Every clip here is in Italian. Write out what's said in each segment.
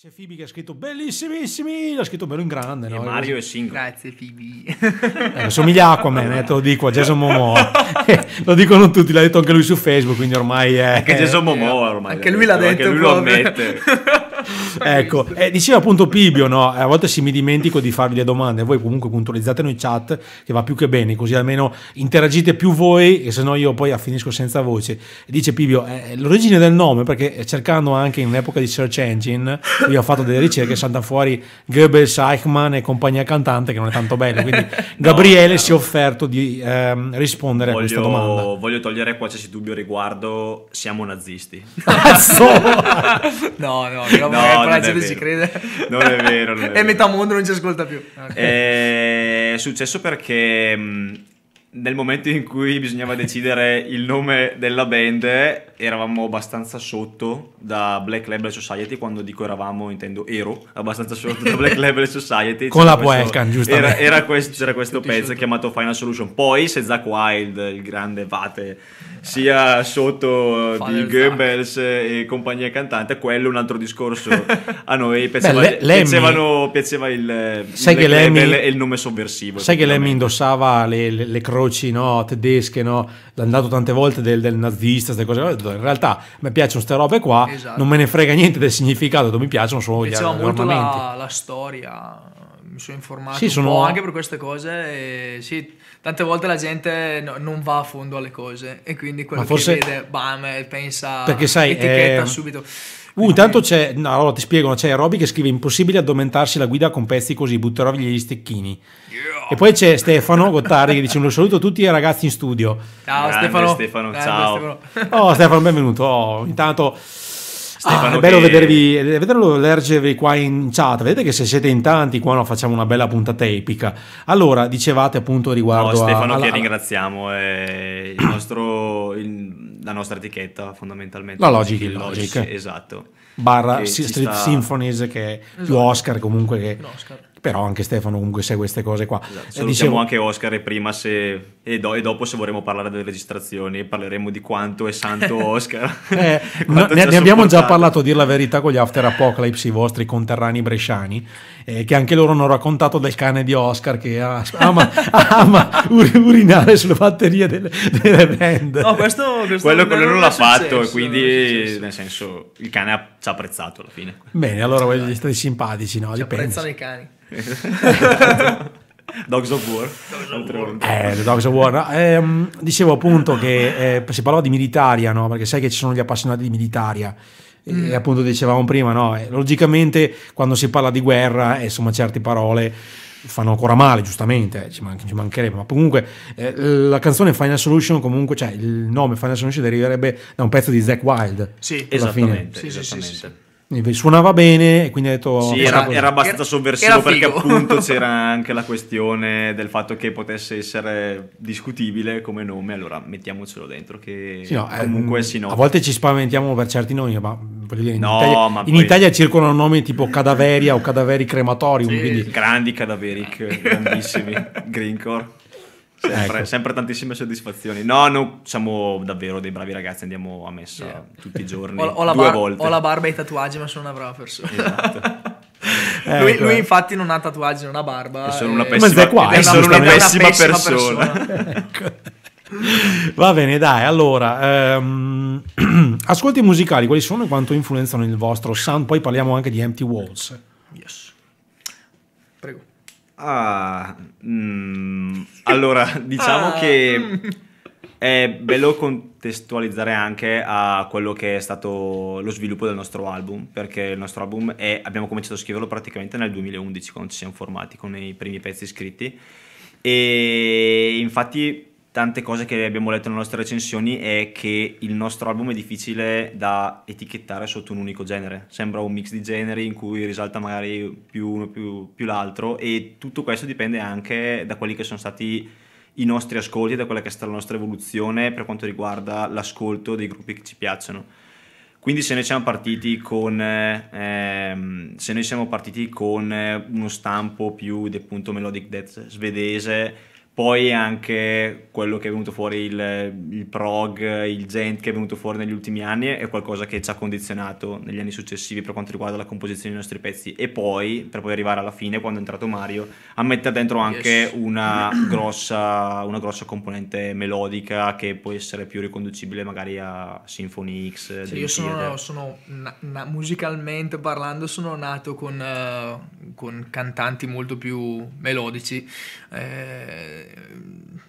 C'è Fibi che ha scritto bellissimissimi, l'ha scritto bello in grande. E no? Mario è single. Grazie Fibi. Eh, somiglia a me, eh, te lo dico, a Jason Momoa. lo dicono tutti, l'ha detto anche lui su Facebook, quindi ormai è... Anche Jason Momoa ormai. Anche lui l'ha detto, detto anche lui lo ammette. ecco, eh, diceva appunto Pibio, no? Eh, a volte si mi dimentico di farvi le domande, voi comunque puntualizzate noi chat che va più che bene, così almeno interagite più voi e se no io poi affinisco senza voce. Dice Pibio, eh, eh, l'origine del nome, perché cercando anche in un'epoca di search engine, io ho fatto delle ricerche, salta fuori Goebbels, Eichmann e compagnia cantante che non è tanto bello, quindi Gabriele no, si è offerto di eh, rispondere voglio, a questa domanda. Voglio togliere qualsiasi dubbio riguardo siamo nazisti. no, no, no, no, eh, non, è si crede. non è vero. Non è vero. e metà mondo non ci ascolta più. Okay. Eh, è successo perché mh, nel momento in cui bisognava decidere il nome della band eravamo abbastanza sotto da Black Label Society, quando dico eravamo intendo ero abbastanza sotto da Black Label Society. Con la webcam, giusto? Era, era questo, c'era questo Tutti pezzo sotto. chiamato Final Solution. Poi se Zach Wild, il grande vate, sia sotto Final di Goebbels Zach. e compagnia cantante, quello è un altro discorso. A noi piaceva, Beh, piaceva il, sai il Black Label e il nome sovversivo. Sai che Lemmy indossava le, le, le croci no, tedesche, no? l'ha andato tante volte del, del nazista, queste cose detto in realtà mi piacciono queste robe qua, esatto. non me ne frega niente del significato, mi piacciono solo mi gli armamenti. molto la, la storia, mi sono informato sì, sono... anche per queste cose e sì, tante volte la gente no, non va a fondo alle cose e quindi quello forse... che vede, bam, pensa, perché sai, etichetta eh... subito. Uh, intanto c'è, no, allora ti spiego, c'è Roby che scrive impossibile addormentarsi la guida con pezzi così, butterò via gli stecchini. Yeah. E poi c'è Stefano Gottardi che dice un saluto a tutti i ragazzi in studio. Ciao Grande Stefano. Stefano, Grande ciao. Stefano. Oh Stefano, benvenuto. Oh, intanto Stefano. Ah, è bello che... vedervi, eh, vederlo leggervi qua in chat. Vedete che se siete in tanti, qua no, facciamo una bella puntata epica. Allora, dicevate appunto riguardo. No, Stefano, a, alla... che ringraziamo, è il nostro, il, la nostra etichetta fondamentalmente. La Logic, il Logic. Logic. Esatto. Barra Street sta... Symphonies, che è esatto. più Oscar comunque che, però anche Stefano comunque segue queste cose qua. Esatto. Eh, dicevo... anche Oscar e prima se... e, do... e, dopo se vorremmo parlare delle registrazioni parleremo di quanto è santo Oscar. eh, quanto ne, ne abbiamo già parlato, a dire la verità, con gli After Apocalypse, i vostri conterrani bresciani, eh, che anche loro hanno raccontato del cane di Oscar che ama, ama ur- urinare sulle batterie delle, delle band. No, questo, questo quello, quello non l'ha fatto e quindi nel senso il cane ci ha apprezzato alla fine. Bene, allora voi gli state simpatici, no? Ci apprezzano i cani. Dogs of War. Dogs of War. Eh, Dogs of War. Eh, dicevo appunto che eh, si parlava di militaria, no? perché sai che ci sono gli appassionati di militaria. E mm. appunto dicevamo prima, no? Eh, logicamente quando si parla di guerra, eh, insomma, certe parole fanno ancora male, giustamente, eh, ci, man- ci mancherebbe, ma comunque eh, la canzone Final Solution, comunque, cioè il nome Final Solution deriverebbe da un pezzo di Zack Wild. Sì, esattamente. Fine. Sì, esattamente. Sì, sì, suonava bene e quindi ha detto sì, era, era abbastanza sovversivo era perché appunto c'era anche la questione del fatto che potesse essere discutibile come nome allora mettiamocelo dentro che sì, no, eh, comunque ehm, si nota a volte ci spaventiamo per certi nomi ma voglio dire in, no, Italia, in poi... Italia, circolano nomi tipo Cadaveria o Cadaveri Crematorium sì, quindi... grandi cadaveri eh. grandissimi Greencore Sempre, ecco. sempre, tantissime soddisfazioni. No, no, siamo davvero dei bravi ragazzi, andiamo a messa yeah. tutti i giorni, ho, ho due bar- volte. Ho la barba e i tatuaggi, ma sono una brava persona. Esatto. Eh, lui, ecco. lui, infatti non ha tatuaggi, non ha barba. È solo una pessima, è qua, è solo una pessima, pessima persona. persona. ecco. Va bene, dai, allora, ehm, ascolti musicali, quali sono e quanto influenzano il vostro sound? Poi parliamo anche di Empty Walls. Ah, mm, allora ah. diciamo ah. che è bello contestualizzare anche a quello che è stato lo sviluppo del nostro album, perché il nostro album è, abbiamo cominciato a scriverlo praticamente nel 2011 quando ci siamo formati con i primi pezzi scritti e infatti tante cose che abbiamo letto nelle nostre recensioni è che il nostro album è difficile da etichettare sotto un unico genere. Sembra un mix di generi in cui risalta magari più uno più, più l'altro e tutto questo dipende anche da quelli che sono stati i nostri ascolti, da quella che è stata la nostra evoluzione per quanto riguarda l'ascolto dei gruppi che ci piacciono. Quindi se noi siamo partiti con, ehm, siamo partiti con uno stampo più di appunto melodic death svedese poi anche quello che è venuto fuori, il, il prog, il gent che è venuto fuori negli ultimi anni è qualcosa che ci ha condizionato negli anni successivi per quanto riguarda la composizione dei nostri pezzi. E poi, per poi arrivare alla fine, quando è entrato Mario, a mettere dentro anche yes. una, grossa, una, grossa, componente melodica che può essere più riconducibile magari a Symphony X. Sì, io sono, sono na- na- musicalmente parlando, sono nato con, uh, con cantanti molto più melodici. Eh,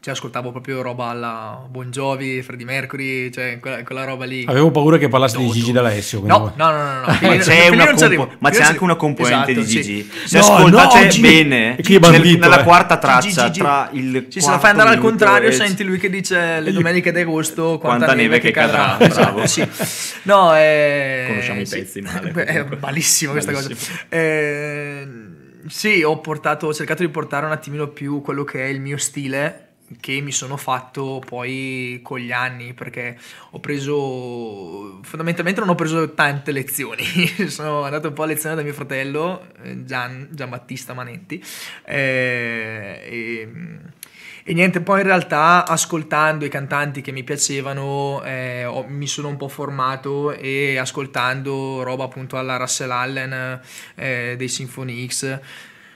cioè, ascoltavo proprio roba alla Bon Jovi, Freddie Mercury, cioè quella, quella roba lì. Avevo paura che parlassi Dodo. di Gigi D'Alessio. No, no, no, no, no. Fili, c'è Fili compo- ma c'è, anche una componente esatto, di Gigi. Sì. Se no, ascoltate no, bene, Gigi, bandito, nella eh. quarta traccia, Gigi, tra il cioè, se la fai andare al contrario, e... senti lui che dice le domeniche d'agosto quanta, quanta neve, che cadrà. cadrà. Esatto, Bravo. sì. No, eh, conosciamo i pezzi, sì. male, è malissimo questa cosa. Eh sì, ho, portato, ho cercato di portare un attimino più quello che è il mio stile che mi sono fatto poi con gli anni perché ho preso fondamentalmente non ho preso tante lezioni sono andato un po' a lezione da mio fratello eh, Gian, Giambattista Manetti eh, e e niente, poi in realtà ascoltando i cantanti che mi piacevano eh, ho, mi sono un po' formato e ascoltando roba appunto alla Russell Allen eh, dei Symphony X.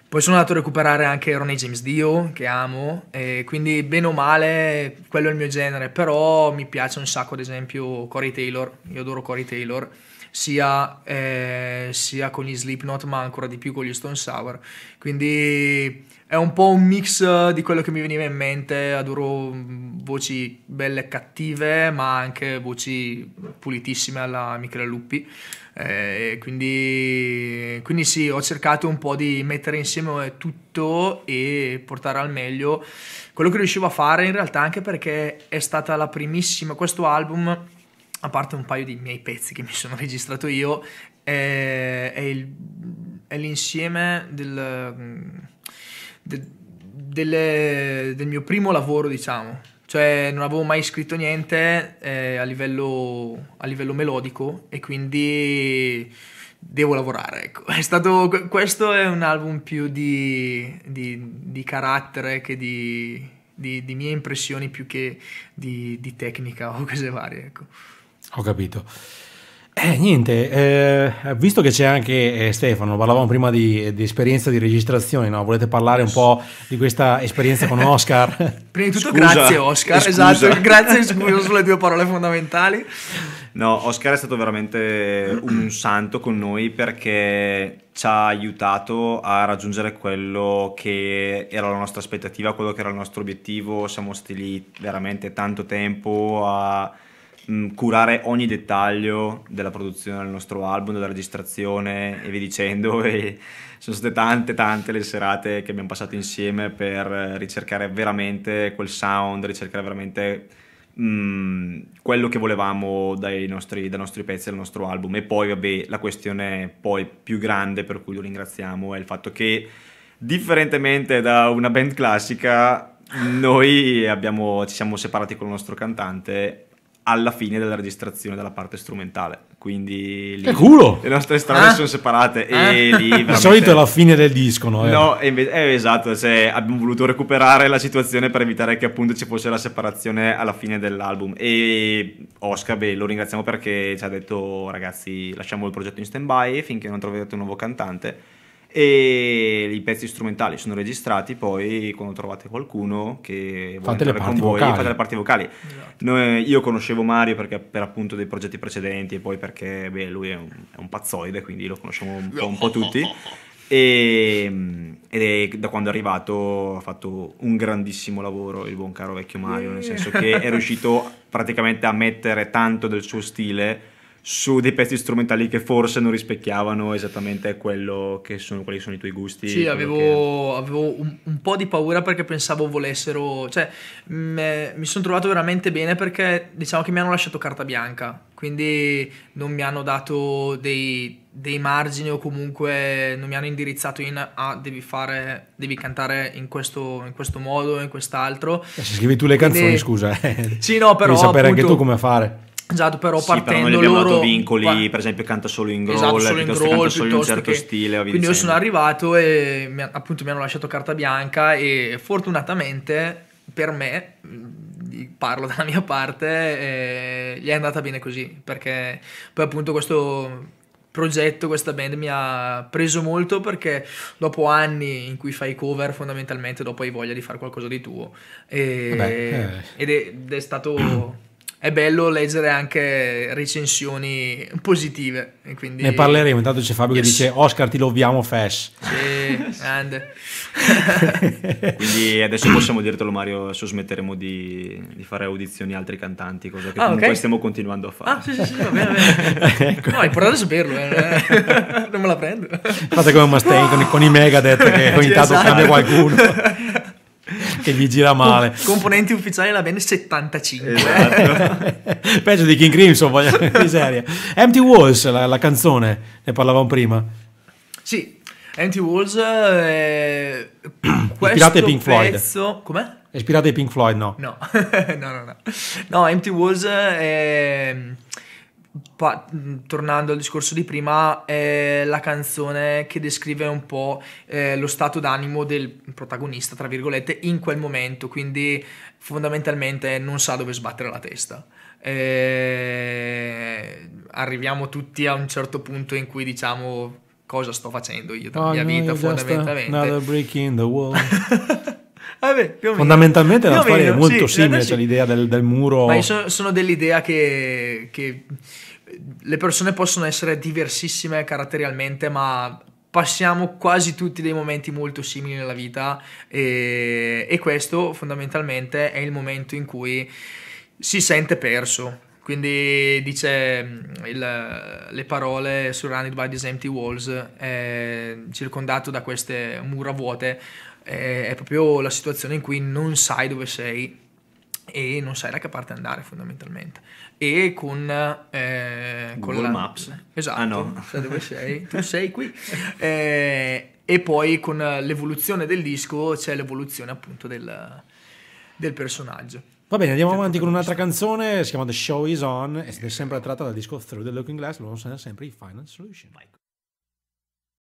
Poi sono andato a recuperare anche Ronnie James Dio, che amo, e quindi bene o male quello è il mio genere, però mi piace un sacco ad esempio Corey Taylor, io adoro Corey Taylor sia, eh, sia con gli Slipknot ma ancora di più con gli Stone Sour quindi è un po' un mix di quello che mi veniva in mente adoro mm, voci belle e cattive ma anche voci pulitissime alla Michele Luppi eh, quindi, quindi sì ho cercato un po' di mettere insieme eh, tutto e portare al meglio quello che riuscivo a fare in realtà anche perché è stata la primissima questo album a parte un paio di miei pezzi che mi sono registrato io, è, è, il, è l'insieme del, mm, del, delle, del, mio primo lavoro, diciamo. Cioè non avevo mai scritto niente eh, a, livello, a livello melodico e quindi devo lavorare. Ecco. È stato, questo è un album più di, di, di carattere che di, di, mie impressioni più che di, tecnica o cose varie. Ecco. Ho capito. Eh, niente, eh, visto che c'è anche eh, Stefano, parlavamo prima di, di esperienza di registrazione, no? volete parlare un po' di questa esperienza con Oscar? prima di tutto scusa, grazie Oscar, scusa. esatto, grazie scusa sulle due parole fondamentali. No, Oscar è stato veramente un santo con noi perché ci ha aiutato a raggiungere quello che era la nostra aspettativa, quello che era il nostro obiettivo, siamo stati lì veramente tanto tempo a Mm, curare ogni dettaglio della produzione del nostro album, della registrazione e via dicendo. E sono state tante, tante le serate che abbiamo passato insieme per ricercare veramente quel sound, ricercare veramente mm, quello che volevamo dai nostri, dai nostri pezzi, dal nostro album. E poi, vabbè, la questione poi più grande per cui lo ringraziamo è il fatto che, differentemente da una band classica, noi abbiamo, ci siamo separati con il nostro cantante alla fine della registrazione della parte strumentale. Quindi lì, culo! le nostre strade ah? sono separate. Ah? E lì veramente... Di solito è la fine del disco, no? Eh. No, invece, eh, esatto. Cioè, abbiamo voluto recuperare la situazione per evitare che appunto ci fosse la separazione alla fine dell'album. E Oscar, beh, lo ringraziamo perché ci ha detto, ragazzi, lasciamo il progetto in stand by finché non troverete un nuovo cantante e i pezzi strumentali sono registrati poi quando trovate qualcuno che vuole fate con voi vocali. fate le parti vocali esatto. Noi, io conoscevo Mario perché per appunto dei progetti precedenti e poi perché beh, lui è un, è un, pazzoide quindi lo conosciamo un po', un po tutti e, ed è da quando è arrivato ha fatto un grandissimo lavoro il buon caro vecchio Mario nel senso che è riuscito praticamente a mettere tanto del suo stile su dei pezzi strumentali che forse non rispecchiavano esattamente quello che sono, quelli sono i tuoi gusti. Sì, avevo, che... avevo un, un, po' di paura perché pensavo volessero, cioè me, mi sono trovato veramente bene perché diciamo che mi hanno lasciato carta bianca, quindi non mi hanno dato dei, dei margini o comunque non mi hanno indirizzato in ah devi fare, devi cantare in questo, in questo modo, in quest'altro. Eh, se scrivi tu le canzoni, quindi, scusa. Eh. Sì, no, però... Devi sapere appunto, anche tu come fare. Esatto, però sì, partendo però noi abbiamo loro... dato vincoli, qua... per esempio canta solo in growl, esatto, solo in growl, canta solo in un certo che... stile. Quindi dicendo. io sono arrivato e mi, appunto mi hanno lasciato carta bianca e fortunatamente per me, parlo dalla mia parte, eh, gli è andata bene così, perché poi appunto questo progetto, questa band mi ha preso molto perché dopo anni in cui fai cover fondamentalmente dopo hai voglia di fare qualcosa di tuo e, Vabbè, eh. ed, è, ed è stato... è bello leggere anche recensioni positive. Quindi... Ne parleremo. Intanto c'è Fabio yes. che dice: Oscar, ti loviamo, Fes. Sì, and. quindi adesso possiamo dirtelo, Mario. Adesso smetteremo di, di fare audizioni a altri cantanti, cosa che ah, comunque okay. stiamo continuando a fare. Ah, sì, sì, sì va bene. Va bene. ecco. No, è importante saperlo. Eh. non me la prendo. Fate come Mustaine con, con i Megadeth che ogni tanto esatto. cambia qualcuno che gli gira male. Componenti ufficiali la band 75. Esatto. Peggio di King Crimson, voglio miseria. Empty Walls, la, la canzone, ne parlavamo prima. Sì, Empty Walls è... Eh, Ispirate Pink pezzo... Floyd. Com'è? Ispirate Pink Floyd, no? No, no, no, no. No, Empty Walls è eh, Pa- mm, tornando al discorso di prima, è la canzone che descrive un po' eh, lo stato d'animo del protagonista, tra virgolette, in quel momento, quindi fondamentalmente non sa dove sbattere la testa. E... Eh, arriviamo tutti a un certo punto in cui diciamo cosa sto facendo io della oh, mia no, vita fondamentalmente. Another break in the wall. Vabbè, eh Fondamentalmente la storia meno, è molto sì, simile, sì. cioè l'idea del, del, muro. Ma io sono, sono dell'idea che, che le persone possono essere diversissime caratterialmente, ma passiamo quasi tutti dei momenti molto simili nella vita e, e, questo fondamentalmente è il momento in cui si sente perso. Quindi dice mm, il, le parole surrounded by these empty walls, eh, circondato da queste mura vuote, è proprio la situazione in cui non sai dove sei e non sai da che parte andare fondamentalmente e con, eh, con la... Maps esatto ah, no. sai dove sei tu sei qui eh, e poi con l'evoluzione del disco c'è l'evoluzione appunto del, del personaggio Va bene, andiamo avanti con un'altra canzone, si chiama The Show Is On, ed è sempre tratta dal disco Through the Looking Glass, lo sono sempre i Final Solution.